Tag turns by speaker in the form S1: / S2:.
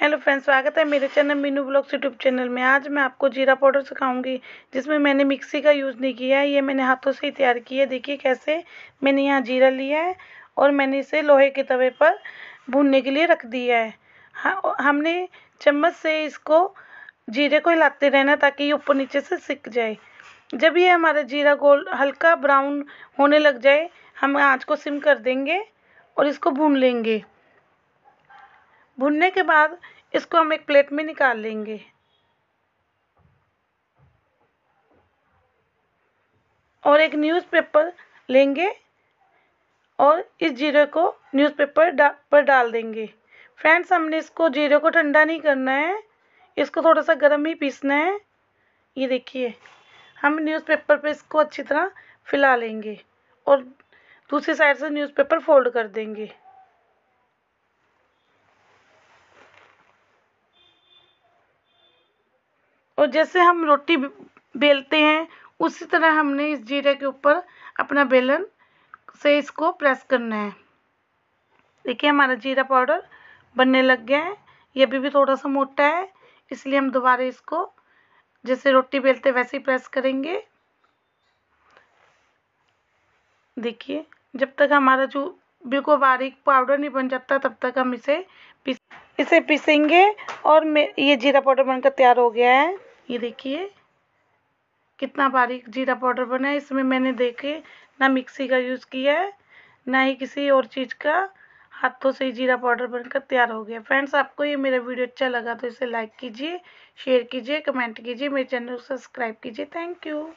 S1: hello friends स्वागत है मेरे channel Meenu blogs YouTube channel में आज मैं आपको जीरा पाउडर सिखाऊंगी जिसमें मैंने मिक्सी का यूज़ नहीं किया है ये मैंने हाथों से ही तैयार किया है देखिए कैसे मैंने यहाँ जीरा लिया है और मैंने इसे लोहे के तवे पर भूनने के लिए रख दिया है हाँ, हमने चम्मच से इसको जीरे को हिलाते रहना ताकि ये ऊपर नीचे से सिक जाए जब ये हमारा जीरा गोल हल्का ब्राउन होने लग जाए हम आँच को सिम कर देंगे और इसको भून लेंगे भुनने के बाद इसको हम एक प्लेट में निकाल लेंगे और एक न्यूज़पेपर लेंगे और इस जीरे को न्यूज़पेपर डा, पर डाल देंगे फ्रेंड्स हमने इसको जीरे को ठंडा नहीं करना है इसको थोड़ा सा गर्म ही पीसना है ये देखिए हम न्यूज़पेपर पे इसको अच्छी तरह फैला लेंगे और दूसरी साइड से न्यूज़पेपर फोल्ड कर देंगे और जैसे हम रोटी बेलते हैं उसी तरह हमने इस जीरे के ऊपर अपना बेलन से इसको प्रेस करना है देखिए हमारा जीरा पाउडर बनने लग गया है ये अभी भी थोड़ा सा मोटा है इसलिए हम दोबारा इसको जैसे रोटी बेलते वैसे ही प्रेस करेंगे देखिए जब तक हमारा जो बिल्कुल बारीक पाउडर नहीं बन जाता तब तक हम इसे पीस इसे पीसेंगे और ये जीरा पाउडर बनकर तैयार हो गया है ये देखिए कितना बारीक जीरा पाउडर बना है इसमें मैंने देखे ना मिक्सी का यूज़ किया है ना ही किसी और चीज़ का हाथों से ही जीरा पाउडर बनकर तैयार हो गया फ्रेंड्स आपको ये मेरा वीडियो अच्छा लगा तो इसे लाइक कीजिए शेयर कीजिए कमेंट कीजिए मेरे चैनल को सब्सक्राइब कीजिए थैंक यू